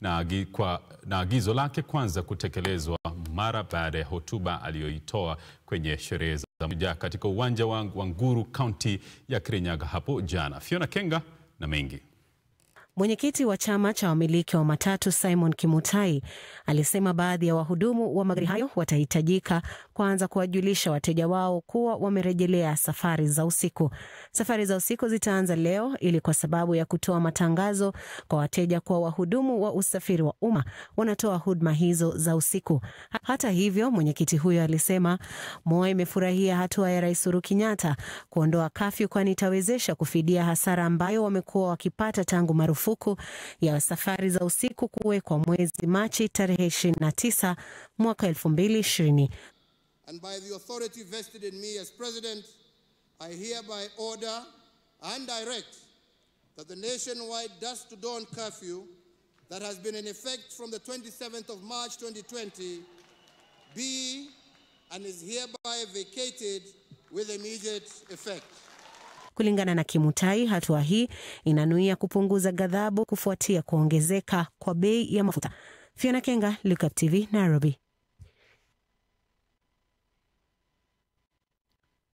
na, kwa, na agizo lake kwanza kutekelezwa mara baada ya hotuba aliyoitoa kwenye sherehe za Mashujaa katika uwanja wa Nguru kaunti ya Kirinyaga hapo jana. Fiona Kenga na mengi Mwenyekiti wa chama cha wamiliki wa matatu Simon Kimutai alisema baadhi ya wahudumu wa magari hayo watahitajika kwanza kuwajulisha wateja wao kuwa wamerejelea safari za usiku. Safari za usiku zitaanza leo ili kwa sababu ya kutoa matangazo kwa wateja kuwa wahudumu wa usafiri wa umma wanatoa huduma hizo za usiku. Hata hivyo, mwenyekiti huyo alisema MOA imefurahia hatua ya Rais Uhuru Kenyatta kuondoa kafyu kwani itawezesha kufidia hasara ambayo wamekuwa wakipata tangu marufuku marufuku ya safari za usiku kuwekwa mwezi Machi tarehe 29 mwaka 2020. And by the authority vested in me as president, I hereby order and direct that the nationwide dusk to dawn curfew that has been in effect from the 27th of March 2020 be and is hereby vacated with immediate effect. Kulingana na Kimutai, hatua hii inanuia kupunguza ghadhabu kufuatia kuongezeka kwa bei ya mafuta. Fiona Kenga, Look TV, Nairobi.